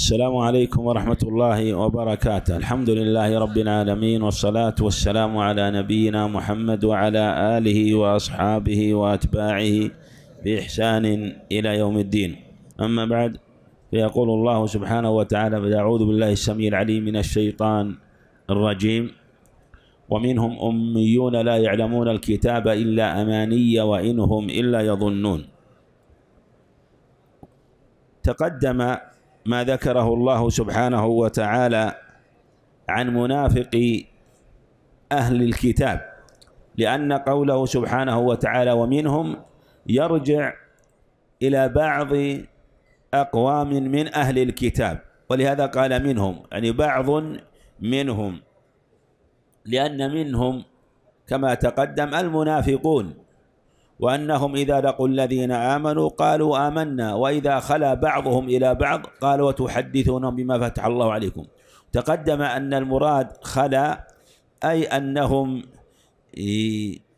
السلام عليكم ورحمة الله وبركاته الحمد لله رب العالمين والصلاة والسلام على نبينا محمد وعلى آله وأصحابه وأتباعه بإحسان إلى يوم الدين أما بعد فيقول الله سبحانه وتعالى فأعوذ بالله السميع العليم من الشيطان الرجيم ومنهم أميون لا يعلمون الكتاب إلا أماني وإنهم إلا يظنون تقدم ما ذكره الله سبحانه وتعالى عن منافق أهل الكتاب لأن قوله سبحانه وتعالى ومنهم يرجع إلى بعض أقوام من أهل الكتاب ولهذا قال منهم يعني بعض منهم لأن منهم كما تقدم المنافقون وأنهم إذا لقوا الذين آمنوا قالوا آمنا وإذا خلا بعضهم إلى بعض قالوا وتحدثون بما فتح الله عليكم تقدم أن المراد خلا أي أنهم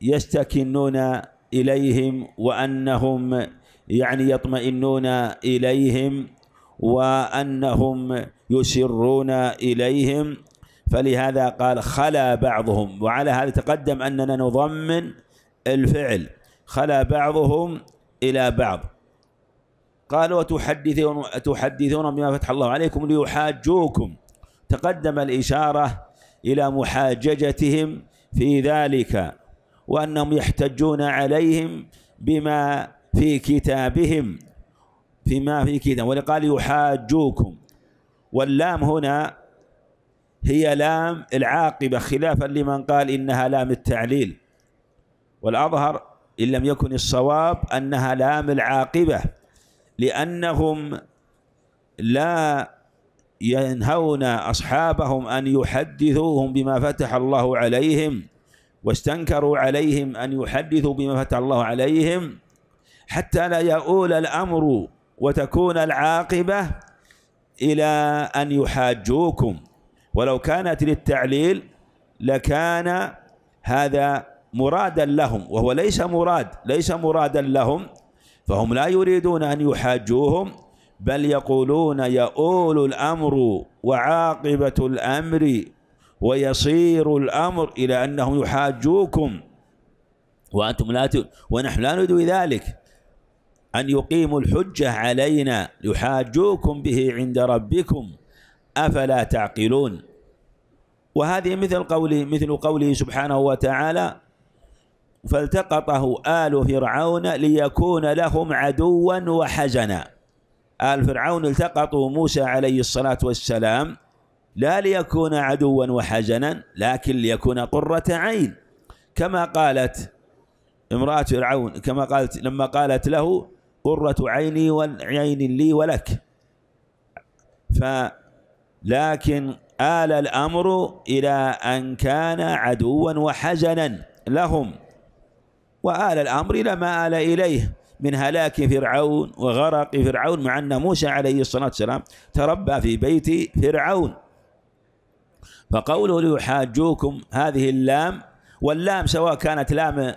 يستكنون إليهم وأنهم يعني يطمئنون إليهم وأنهم يسرون إليهم فلهذا قال خلا بعضهم وعلى هذا تقدم أننا نضمن الفعل خلا بعضهم إلى بعض قال وتحدثون تحدثون بما فتح الله عليكم ليحاجوكم تقدم الإشارة إلى محاججتهم في ذلك وأنهم يحتجون عليهم بما في كتابهم فيما في كتاب ولقال يحاجوكم واللام هنا هي لام العاقبة خلافا لمن قال إنها لام التعليل والأظهر إن لم يكن الصواب أنها لام العاقبة لأنهم لا ينهون أصحابهم أن يحدثوهم بما فتح الله عليهم واستنكروا عليهم أن يحدثوا بما فتح الله عليهم حتى لا يؤول الأمر وتكون العاقبة إلى أن يحاجوكم ولو كانت للتعليل لكان هذا مرادا لهم وهو ليس مراد ليس مرادا لهم فهم لا يريدون أن يحاجوهم بل يقولون يؤول الأمر وعاقبة الأمر ويصير الأمر إلى أنهم يحاجوكم وأنتم لا ت... ونحن لا ندوي ذلك أن يقيموا الحجة علينا يحاجوكم به عند ربكم أفلا تعقلون وهذه مثل قوله مثل قوله سبحانه وتعالى فالتقطه آل فرعون ليكون لهم عدوا وحزنا آل فرعون التقطوا موسى عليه الصلاة والسلام لا ليكون عدوا وحزنا لكن ليكون قرة عين كما قالت امرأة فرعون كما قالت لما قالت له قرة عيني وعين لي ولك فلكن آل الأمر إلى أن كان عدوا وحزنا لهم وآل الأمر إلى ما آل إليه من هلاك فرعون وغرق فرعون مع أن موسى عليه الصلاة والسلام تربى في بيت فرعون فقوله ليحاجوكم هذه اللام واللام سواء كانت لام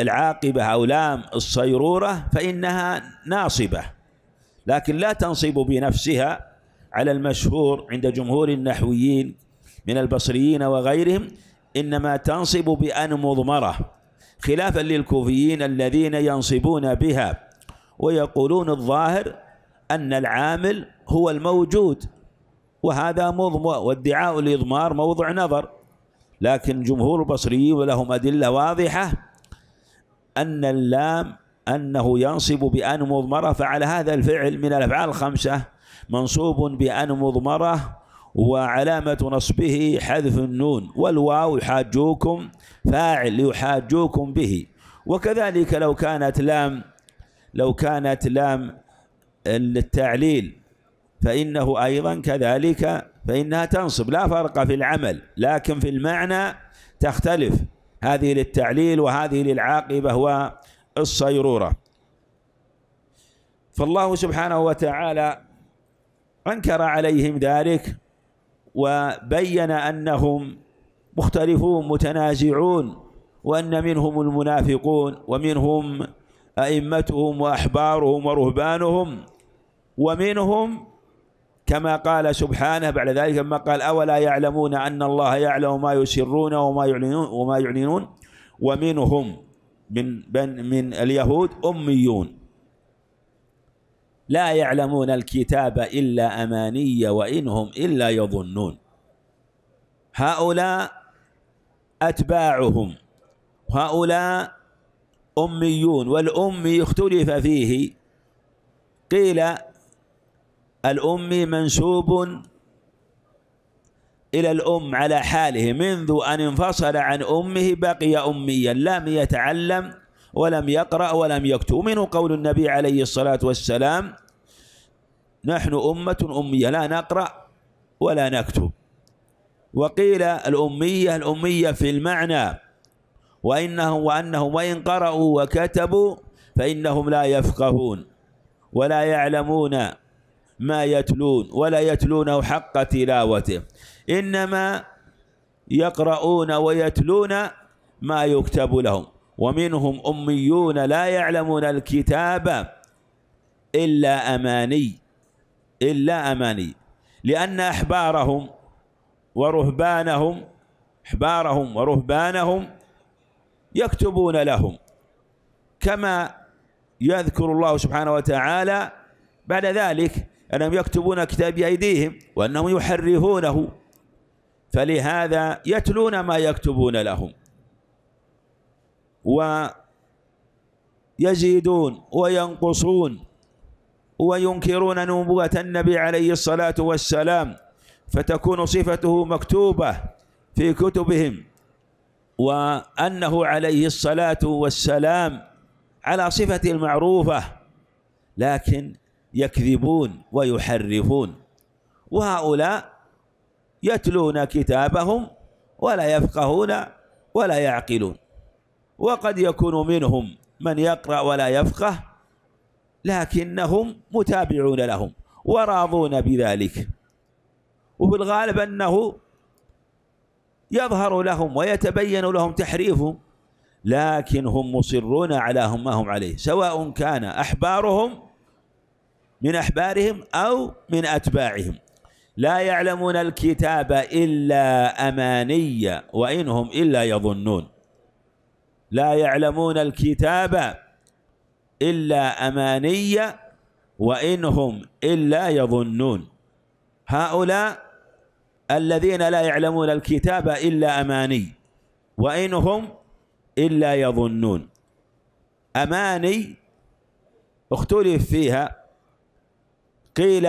العاقبة أو لام الصيرورة فإنها ناصبة لكن لا تنصب بنفسها على المشهور عند جمهور النحويين من البصريين وغيرهم إنما تنصب بأن مضمرة خلافا للكوفيين الذين ينصبون بها ويقولون الظاهر أن العامل هو الموجود وهذا مضم وادعاء الإضمار موضع نظر لكن جمهور البصريين ولهم أدلة واضحة أن اللام أنه ينصب بأن مضمرة فعلى هذا الفعل من الأفعال الخمسة منصوب بأن مضمرة وعلامة نصبه حذف النون والواو يحاجوكم فاعل يحاجوكم به وكذلك لو كانت لام لو كانت لام التعليل فإنه أيضا كذلك فإنها تنصب لا فرق في العمل لكن في المعنى تختلف هذه للتعليل وهذه للعاقبة والصيرورة فالله سبحانه وتعالى أنكر عليهم ذلك وبين أنهم مختلفون متنازعون وأن منهم المنافقون ومنهم أئمتهم وأحبارهم ورهبانهم ومنهم كما قال سبحانه بعد ذلك لما قال أولا يعلمون أن الله يعلم ما يسرون وما يعلنون وما يعلنون ومنهم من من اليهود أميون لا يعلمون الكتاب إلا أماني وإن هم إلا يظنون هؤلاء أتباعهم هؤلاء أميون والأمي اختلف فيه قيل الأمي منسوب إلى الأم على حاله منذ أن انفصل عن أمه بقي أميا لم يتعلم ولم يقرأ ولم يكتب منه قول النبي عليه الصلاة والسلام نحن أمة أمية لا نقرأ ولا نكتب وقيل الأمية الأمية في المعنى وإنهم وأنهم وإن قرأوا وكتبوا فإنهم لا يفقهون ولا يعلمون ما يتلون ولا يتلونه حق تلاوته إنما يقرؤون ويتلون ما يكتب لهم ومنهم أميون لا يعلمون الكتاب إلا أماني إلا أماني لأن أحبارهم ورهبانهم أحبارهم ورهبانهم يكتبون لهم كما يذكر الله سبحانه وتعالى بعد ذلك أنهم يكتبون كتاب بأيديهم وأنهم يحرفونه فلهذا يتلون ما يكتبون لهم ويزيدون وينقصون وينكرون نبوة النبي عليه الصلاة والسلام فتكون صفته مكتوبة في كتبهم وأنه عليه الصلاة والسلام على صفة المعروفة لكن يكذبون ويحرفون وهؤلاء يتلون كتابهم ولا يفقهون ولا يعقلون وقد يكون منهم من يقرأ ولا يفقه لكنهم متابعون لهم وراضون بذلك وفي الغالب أنه يظهر لهم ويتبين لهم تحريفهم لكن هم مصرون على ما هم عليه سواء كان أحبارهم من أحبارهم أو من أتباعهم لا يعلمون الكتاب إلا أماني وإنهم إلا يظنون لا يعلمون الكتاب إلا أماني وإنهم إلا يظنون هؤلاء الذين لا يعلمون الكتاب إلا أماني وإنهم إلا يظنون أماني اختلف فيها قيل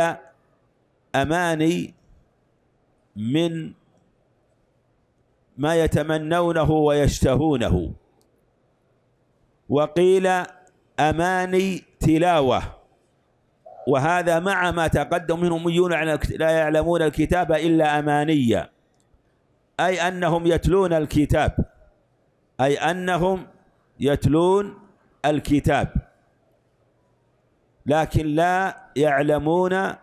أماني من ما يتمنونه ويشتهونه وقيل أماني تلاوة وهذا مع ما تقدم منهم أميون لا يعلمون الكتاب إلا أمانيا أي أنهم يتلون الكتاب أي أنهم يتلون الكتاب لكن لا يعلمون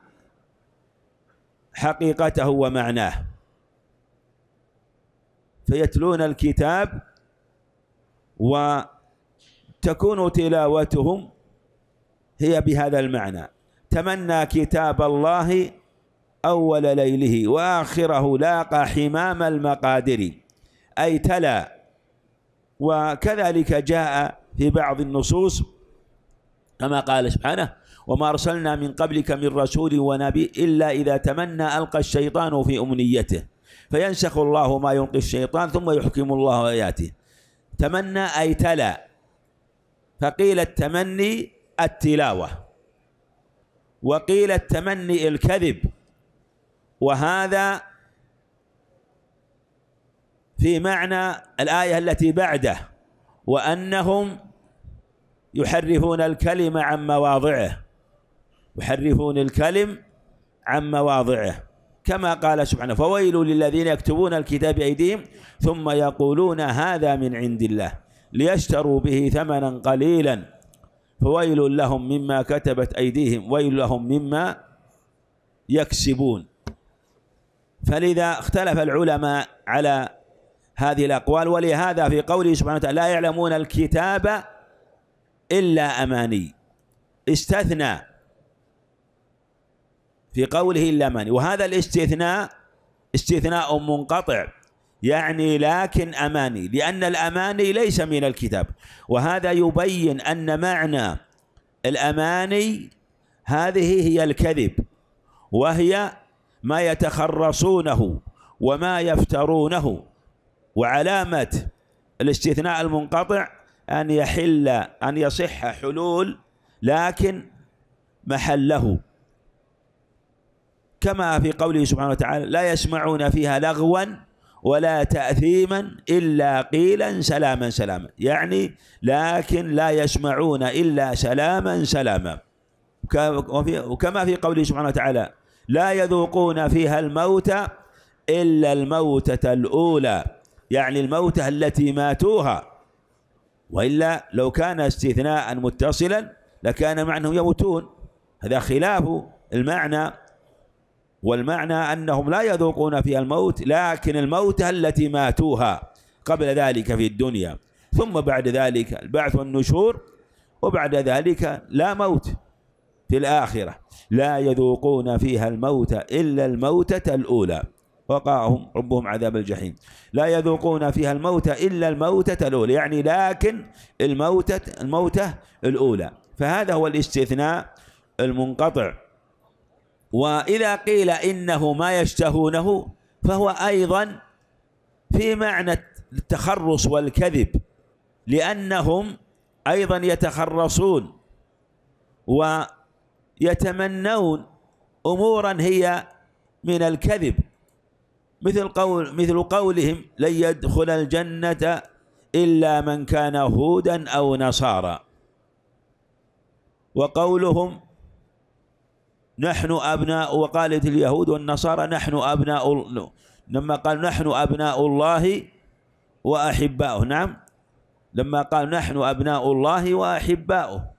حقيقته ومعناه فيتلون الكتاب و تكون تلاوتهم هي بهذا المعنى تمنى كتاب الله أول ليله وآخره لاقى حمام المقادر أي تلا وكذلك جاء في بعض النصوص كما قال سبحانه وما أرسلنا من قبلك من رسول ونبي إلا إذا تمنى ألقى الشيطان في أمنيته فينسخ الله ما يلقي الشيطان ثم يحكم الله آياته تمنى أي تلا فقيل التمني التلاوة وقيل التمني الكذب وهذا في معنى الآية التي بعده وأنهم يحرفون الكلم عن مواضعه يحرفون الكلم عن مواضعه كما قال سبحانه فويل للذين يكتبون الكتاب بأيديهم ثم يقولون هذا من عند الله ليشتروا به ثمنا قليلا فويل لهم مما كتبت أيديهم ويل لهم مما يكسبون فلذا اختلف العلماء على هذه الأقوال ولهذا في قوله سبحانه وتعالى لا يعلمون الكتاب إلا أماني استثنى في قوله إلا أماني وهذا الاستثناء استثناء منقطع يعني لكن أماني لأن الأماني ليس من الكتاب وهذا يبين أن معنى الأماني هذه هي الكذب وهي ما يتخرصونه وما يفترونه وعلامة الاستثناء المنقطع أن يحل أن يصح حلول لكن محله كما في قوله سبحانه وتعالى لا يسمعون فيها لغوا ولا تأثيما إلا قيلا سلاما سلاما يعني لكن لا يسمعون إلا سلاما سلاما وكما في قوله سبحانه وتعالى لا يذوقون فيها الموت إلا الموتة الأولى يعني الموتة التي ماتوها وإلا لو كان استثناء متصلا لكان معنى يموتون هذا خلاف المعنى والمعنى أنهم لا يذوقون فيها الموت لكن الموت التي ماتوها قبل ذلك في الدنيا ثم بعد ذلك البعث والنشور وبعد ذلك لا موت في الآخرة لا يذوقون فيها الموت إلا الموتة الأولى وقاهم ربهم عذاب الجحيم لا يذوقون فيها الموت إلا الموتة الأولى يعني لكن الموتة الموتة الأولى فهذا هو الاستثناء المنقطع وإذا قيل إنه ما يشتهونه فهو أيضا في معنى التخرص والكذب لأنهم أيضا يتخرصون ويتمنون أمورا هي من الكذب مثل قول مثل قولهم لن يدخل الجنة إلا من كان هودا أو نصارى وقولهم نحن أبناء وقالت اليهود والنصارى نحن أبناء لما قال نحن أبناء الله وأحباؤه نعم لما قال نحن أبناء الله وأحباؤه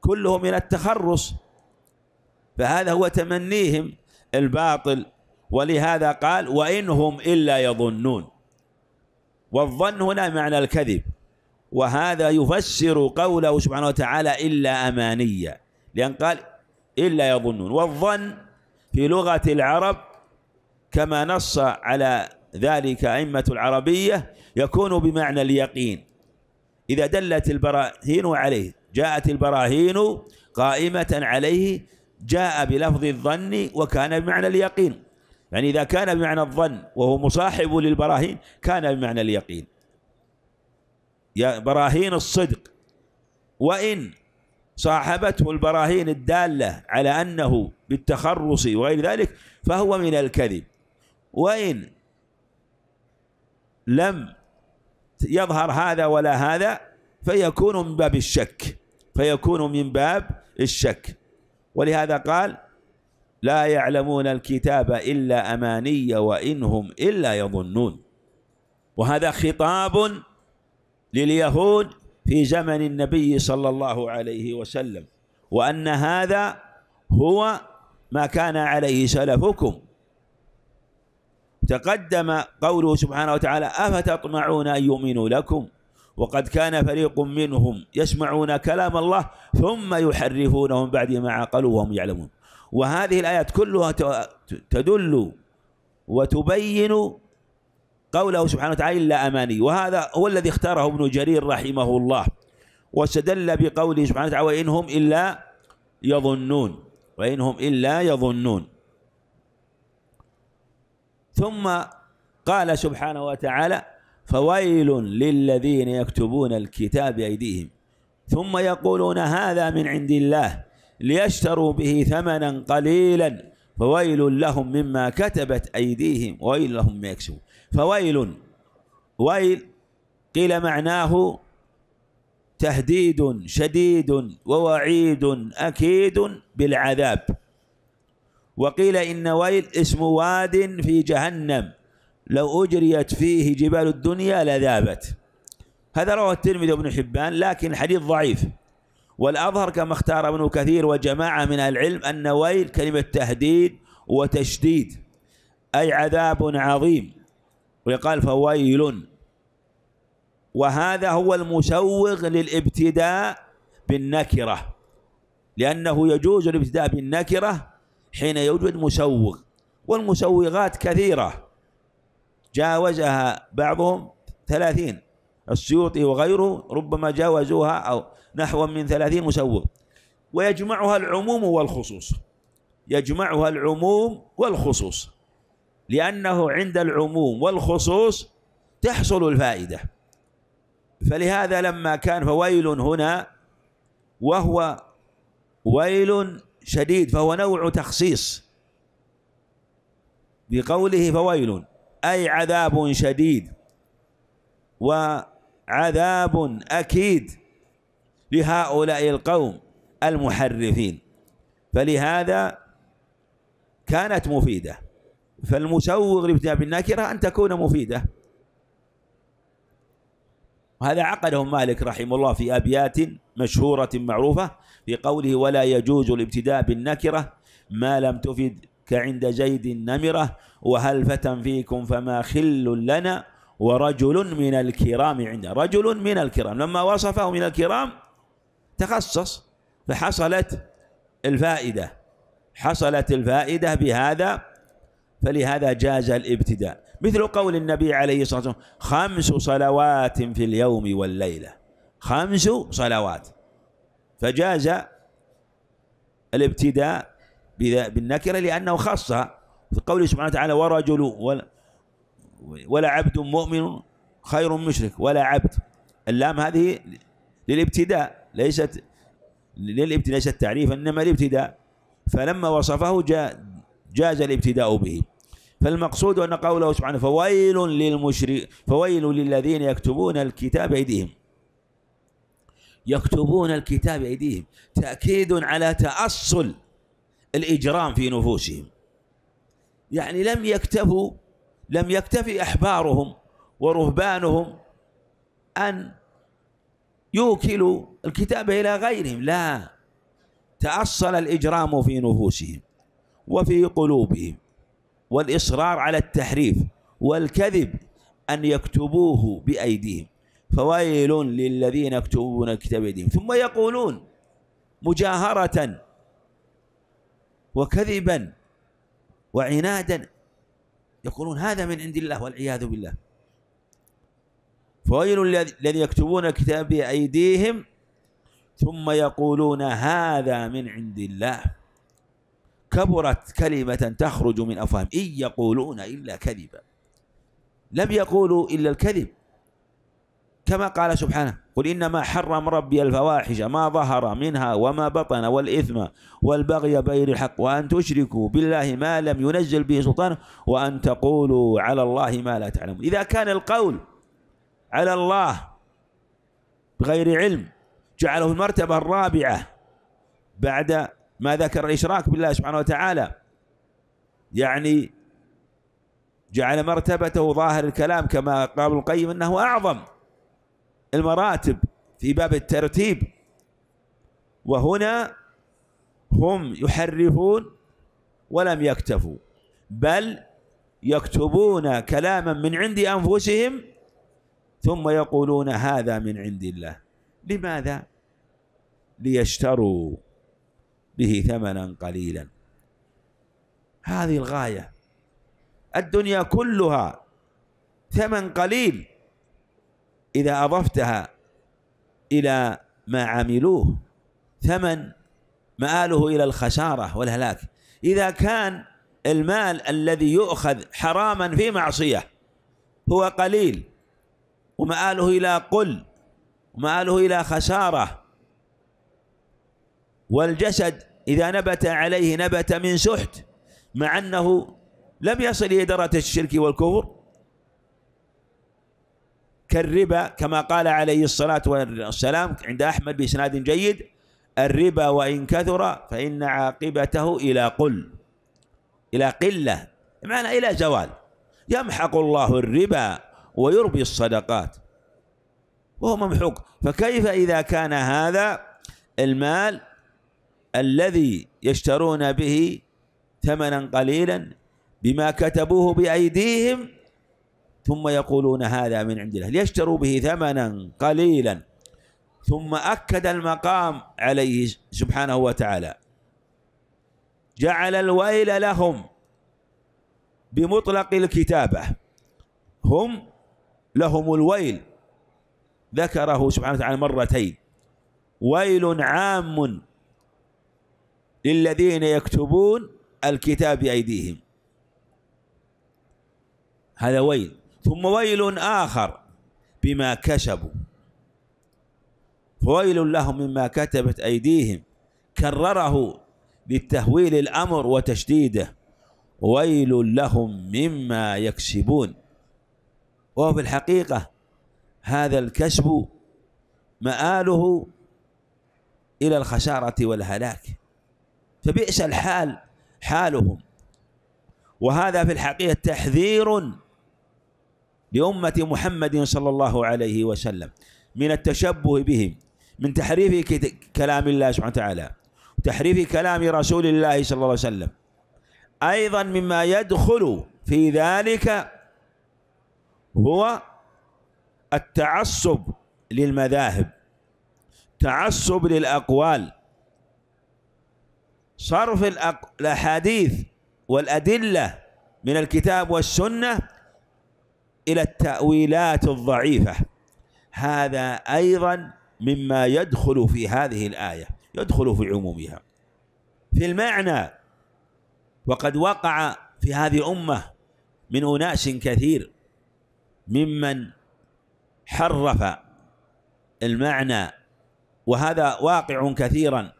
كله من التخرص فهذا هو تمنيهم الباطل ولهذا قال وإنهم إلا يظنون والظن هنا معنى الكذب وهذا يفسر قوله سبحانه وتعالى إلا أمانية لأن قال إلا يظنون والظن في لغة العرب كما نص على ذلك أئمة العربية يكون بمعنى اليقين إذا دلت البراهين عليه جاءت البراهين قائمة عليه جاء بلفظ الظن وكان بمعنى اليقين يعني إذا كان بمعنى الظن وهو مصاحب للبراهين كان بمعنى اليقين يا براهين الصدق وإن صاحبته البراهين الدالة على أنه بالتخرص وغير ذلك فهو من الكذب وإن لم يظهر هذا ولا هذا فيكون من باب الشك فيكون من باب الشك ولهذا قال لا يعلمون الكتاب إلا أماني وإنهم إلا يظنون وهذا خطاب لليهود في زمن النبي صلى الله عليه وسلم وأن هذا هو ما كان عليه سلفكم تقدم قوله سبحانه وتعالى أفتطمعون أن يؤمنوا لكم وقد كان فريق منهم يسمعون كلام الله ثم يحرفونهم بعد ما عقلوا وهم يعلمون وهذه الآيات كلها تدل وتبين قوله سبحانه وتعالى إلا أماني وهذا هو الذي اختاره ابن جرير رحمه الله واستدل بقوله سبحانه وتعالى وإن هم إلا يظنون وإن هم إلا يظنون ثم قال سبحانه وتعالى فويل للذين يكتبون الكتاب بأيديهم ثم يقولون هذا من عند الله ليشتروا به ثمنا قليلا فويل لهم مما كتبت أيديهم وويل لهم ما يكسبون فويل ويل قيل معناه تهديد شديد ووعيد أكيد بالعذاب وقيل إن ويل اسم واد في جهنم لو أجريت فيه جبال الدنيا لذابت هذا روى الترمذي وابن حبان لكن الحديث ضعيف والأظهر كما اختار ابن كثير وجماعة من العلم أن ويل كلمة تهديد وتشديد أي عذاب عظيم ويقال فويل وهذا هو المسوغ للابتداء بالنكرة لأنه يجوز الابتداء بالنكرة حين يوجد مسوغ والمسوغات كثيرة جاوزها بعضهم ثلاثين السيوطي وغيره ربما جاوزوها أو نحو من ثلاثين مسوغ ويجمعها العموم والخصوص يجمعها العموم والخصوص لأنه عند العموم والخصوص تحصل الفائدة فلهذا لما كان فويل هنا وهو ويل شديد فهو نوع تخصيص بقوله فويل أي عذاب شديد وعذاب أكيد لهؤلاء القوم المحرفين فلهذا كانت مفيده فالمسوغ لابتداء بالنكرة أن تكون مفيدة هذا عقده مالك رحمه الله في أبيات مشهورة معروفة في قوله ولا يجوز الابتداء بالنكرة ما لم تفد كعند جيد النمرة وهل فتى فيكم فما خل لنا ورجل من الكرام عندنا رجل من الكرام لما وصفه من الكرام تخصص فحصلت الفائدة حصلت الفائدة بهذا فلهذا جاز الابتداء مثل قول النبي عليه الصلاة والسلام خمس صلوات في اليوم والليلة خمس صلوات فجاز الابتداء بالنكرة لأنه خص في قوله سبحانه وتعالى ورجل ولا, ولا عبد مؤمن خير مشرك ولا عبد اللام هذه للابتداء ليست للابتداء ليست تعريفا انما الابتداء فلما وصفه جاز الابتداء به فالمقصود أن قوله سبحانه فويل للمشرك فويل للذين يكتبون الكتاب أيديهم يكتبون الكتاب أيديهم تأكيد على تأصل الإجرام في نفوسهم يعني لم يكتفوا لم يكتفي أحبارهم ورهبانهم أن يوكلوا الكتاب إلى غيرهم لا تأصل الإجرام في نفوسهم وفي قلوبهم والإصرار على التحريف والكذب أن يكتبوه بأيديهم فويل للذين يكتبون كتاب بأيديهم ثم يقولون مجاهرة وكذبا وعنادا يقولون هذا من عند الله والعياذ بالله فويل للذين يكتبون كتاب بأيديهم ثم يقولون هذا من عند الله كبرت كلمة تخرج من أفواههم إن يقولون إلا كذبا لم يقولوا إلا الكذب كما قال سبحانه قل إنما حرم ربي الفواحش ما ظهر منها وما بطن والإثم والبغي بغير الحق وأن تشركوا بالله ما لم ينزل به سلطانه وأن تقولوا على الله ما لا تعلمون إذا كان القول على الله بغير علم جعله المرتبة الرابعة بعد ما ذكر الإشراك بالله سبحانه وتعالى يعني جعل مرتبته ظاهر الكلام كما قال القيم أنه أعظم المراتب في باب الترتيب وهنا هم يحرفون ولم يكتفوا بل يكتبون كلاما من عند أنفسهم ثم يقولون هذا من عند الله لماذا؟ ليشتروا به ثمنا قليلا هذه الغاية الدنيا كلها ثمن قليل إذا أضفتها إلى ما عملوه ثمن مآله إلى الخسارة والهلاك إذا كان المال الذي يؤخذ حراما في معصية هو قليل ومآله إلى قل ومآله إلى خسارة والجسد إذا نبت عليه نبت من سحت مع أنه لم يصل إلى درجة الشرك والكفر كالربا كما قال عليه الصلاة والسلام عند أحمد بإسناد جيد الربا وإن كثر فإن عاقبته إلى قل إلى قلة معنى إلى زوال يمحق الله الربا ويربي الصدقات وهو ممحوق فكيف إذا كان هذا المال الذي يشترون به ثمنا قليلا بما كتبوه بأيديهم ثم يقولون هذا من عند الله ليشتروا به ثمنا قليلا ثم أكد المقام عليه سبحانه وتعالى جعل الويل لهم بمطلق الكتابة هم لهم الويل ذكره سبحانه وتعالى مرتين ويل عام للذين يكتبون الكتاب بأيديهم هذا ويل ثم ويل آخر بما كسبوا فويل لهم مما كتبت أيديهم كرره للتهويل الأمر وتشديده ويل لهم مما يكسبون وهو في الحقيقة هذا الكسب مآله إلى الخسارة والهلاك فبئس الحال حالهم وهذا في الحقيقة تحذير لأمة محمد صلى الله عليه وسلم من التشبه بهم من تحريف كلام الله سبحانه وتعالى تحريف كلام رسول الله صلى الله عليه وسلم أيضا مما يدخل في ذلك هو التعصب للمذاهب تعصب للأقوال صرف الأحاديث والأدلة من الكتاب والسنة إلى التأويلات الضعيفة هذا أيضا مما يدخل في هذه الآية يدخل في عمومها في المعنى وقد وقع في هذه الأمة من أناس كثير ممن حرف المعنى وهذا واقع كثيرا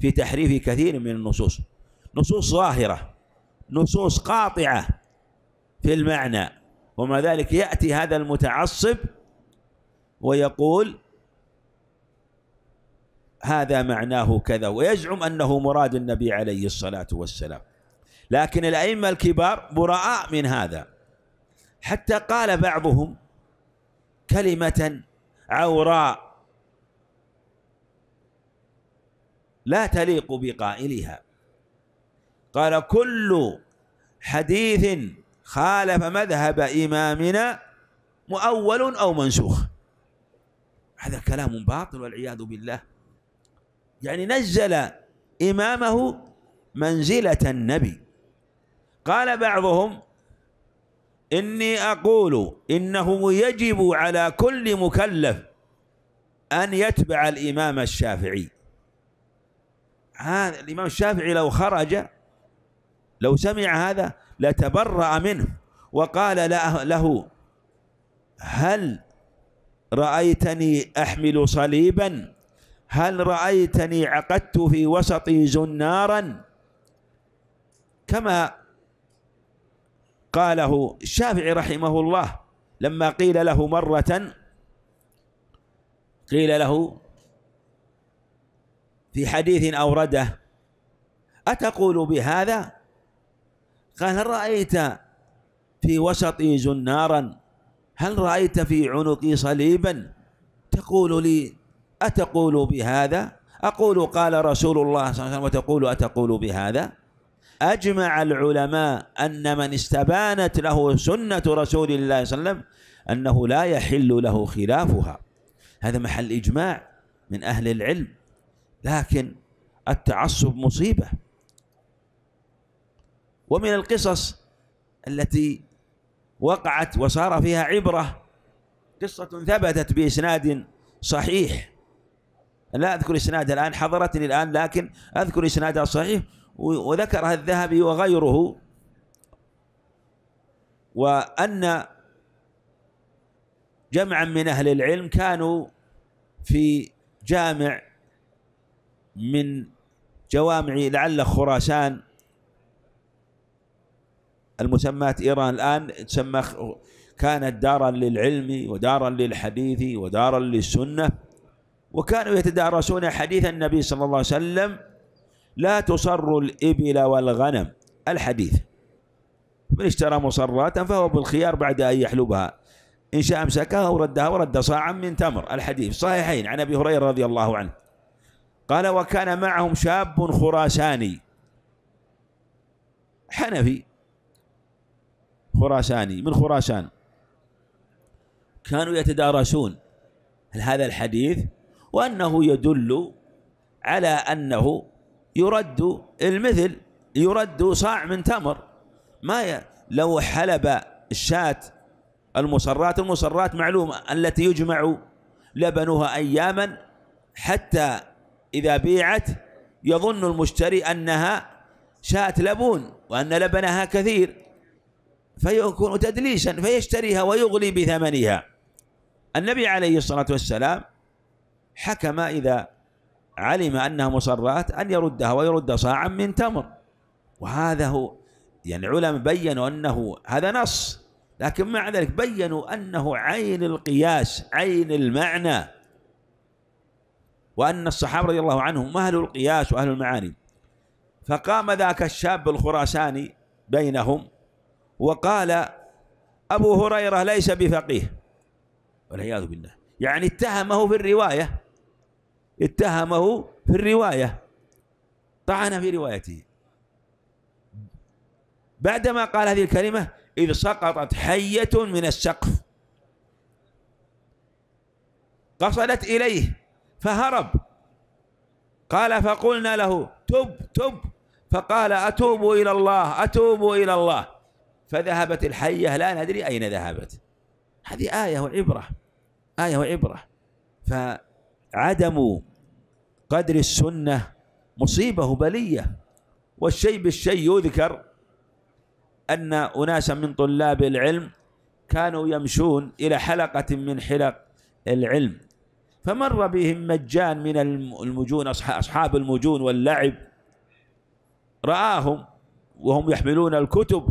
في تحريف كثير من النصوص نصوص ظاهرة نصوص قاطعة في المعنى ومع ذلك يأتي هذا المتعصب ويقول هذا معناه كذا ويزعم أنه مراد النبي عليه الصلاة والسلام لكن الأئمة الكبار براء من هذا حتى قال بعضهم كلمة عوراء لا تليق بقائلها قال كل حديث خالف مذهب إمامنا مؤول أو منسوخ هذا كلام باطل والعياذ بالله يعني نزل إمامه منزلة النبي قال بعضهم إني أقول إنه يجب على كل مكلف أن يتبع الإمام الشافعي هذا الإمام الشافعي لو خرج لو سمع هذا لتبرأ منه وقال له هل رأيتني أحمل صليبا هل رأيتني عقدت في وسطي زنارا كما قاله الشافعي رحمه الله لما قيل له مرة قيل له في حديث أورده أتقول بهذا قال هل رأيت في وسطي زنارا هل رأيت في عنقي صليبا تقول لي أتقول بهذا أقول قال رسول الله صلى الله عليه وسلم وتقول أتقول بهذا أجمع العلماء أن من استبانت له سنة رسول الله صلى الله عليه وسلم أنه لا يحل له خلافها هذا محل إجماع من أهل العلم لكن التعصب مصيبة ومن القصص التي وقعت وصار فيها عبرة قصة ثبتت بإسناد صحيح لا أذكر إسنادها الآن حضرتني الآن لكن أذكر إسنادها صحيح وذكرها الذهبي وغيره وأن جمعا من أهل العلم كانوا في جامع من جوامع لعل خراسان المسمات إيران الآن تسمى كانت دارا للعلم ودارا للحديث ودارا للسنة وكانوا يتدارسون حديث النبي صلى الله عليه وسلم لا تصر الإبل والغنم الحديث من اشترى مصرات فهو بالخيار بعد أن يحلبها إن شاء أمسكها وردها ورد صاعا من تمر الحديث صحيحين عن أبي هريرة رضي الله عنه قال وكان معهم شاب خراساني حنفي خراساني من خراسان كانوا يتدارسون هذا الحديث وأنه يدل على أنه يرد المثل يرد صاع من تمر ما لو حلب الشاة المصرات المصرات معلومة التي يجمع لبنها أياما حتى إذا بيعت يظن المشتري أنها شاة لبون وأن لبنها كثير فيكون تدليسا فيشتريها ويغلي بثمنها النبي عليه الصلاة والسلام حكم إذا علم أنها مصرات أن يردها ويرد صاعا من تمر وهذا هو يعني العلماء بينوا أنه هذا نص لكن مع ذلك بينوا أنه عين القياس عين المعنى وأن الصحابة رضي الله عنهم أهل القياس وأهل المعاني فقام ذاك الشاب الخراساني بينهم وقال أبو هريرة ليس بفقيه والعياذ بالله يعني اتهمه في الرواية اتهمه في الرواية طعن في روايته بعدما قال هذه الكلمة إذ سقطت حية من السقف قصدت إليه فهرب قال فقلنا له تب تب فقال أتوب إلى الله أتوب إلى الله فذهبت الحية لا ندري أين ذهبت هذه آية وعبرة آية وعبرة فعدم قدر السنة مصيبة بلية والشيء بالشيء يذكر أن أناسا من طلاب العلم كانوا يمشون إلى حلقة من حلق العلم فمر بهم مجان من المجون أصحاب المجون واللعب رآهم وهم يحملون الكتب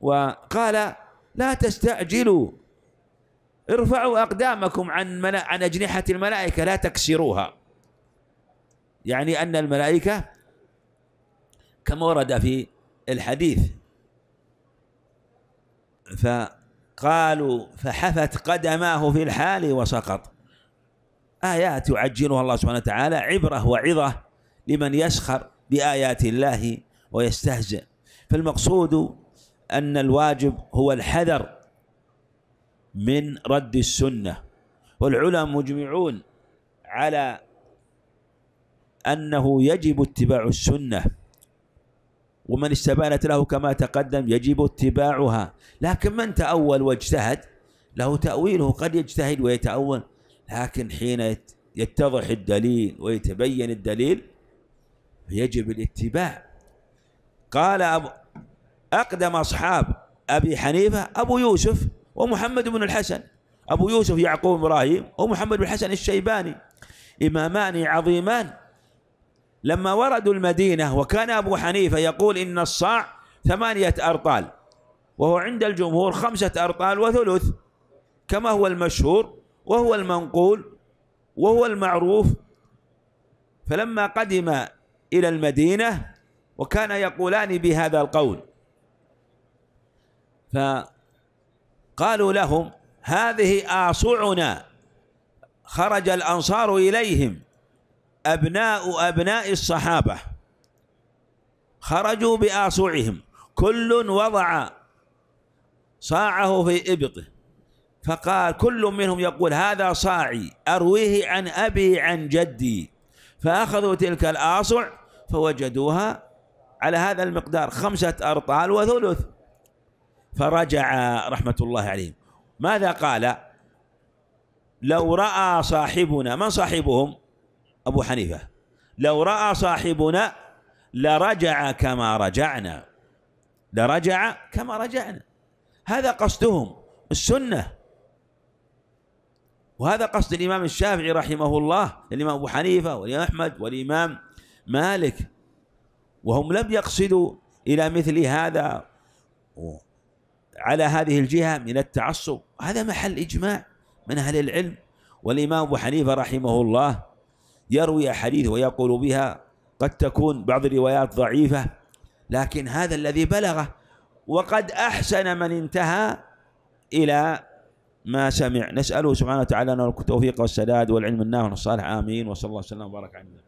وقال لا تستعجلوا ارفعوا أقدامكم عن عن أجنحة الملائكة لا تكسروها يعني أن الملائكة كما ورد في الحديث ف قالوا فحفت قدماه في الحال وسقط آيات يعجلها الله سبحانه وتعالى عبرة وعظة لمن يسخر بآيات الله ويستهزئ فالمقصود أن الواجب هو الحذر من رد السنة والعلماء مجمعون على أنه يجب اتباع السنة ومن استبانت له كما تقدم يجب اتباعها لكن من تأول واجتهد له تأويله قد يجتهد ويتأول لكن حين يتضح الدليل ويتبين الدليل يجب الاتباع قال أبو أقدم أصحاب أبي حنيفة أبو يوسف ومحمد بن الحسن أبو يوسف يعقوب إبراهيم ومحمد بن الحسن الشيباني إمامان عظيمان لما وردوا المدينة وكان أبو حنيفة يقول إن الصاع ثمانية أرطال وهو عند الجمهور خمسة أرطال وثلث كما هو المشهور وهو المنقول وهو المعروف فلما قدم إلى المدينة وكان يقولان بهذا القول فقالوا لهم هذه آصعنا خرج الأنصار إليهم أبناء أبناء الصحابة خرجوا بآصعهم كل وضع صاعه في إبطه فقال كل منهم يقول هذا صاعي أرويه عن أبي عن جدي فأخذوا تلك الآصع فوجدوها على هذا المقدار خمسة أرطال وثلث فرجع رحمة الله عليهم ماذا قال لو رأى صاحبنا من صاحبهم أبو حنيفة لو رأى صاحبنا لرجع كما رجعنا لرجع كما رجعنا هذا قصدهم السنة وهذا قصد الإمام الشافعي رحمه الله الإمام أبو حنيفة والإمام أحمد والإمام مالك وهم لم يقصدوا إلى مثل هذا على هذه الجهة من التعصب هذا محل إجماع من أهل العلم والإمام أبو حنيفة رحمه الله يروي أحاديث ويقول بها قد تكون بعض الروايات ضعيفة لكن هذا الذي بلغه وقد أحسن من انتهى إلى ما سمع نسأله سبحانه وتعالى أن التوفيق والسداد والعلم النافع والصالح آمين وصلى الله وسلم وبارك على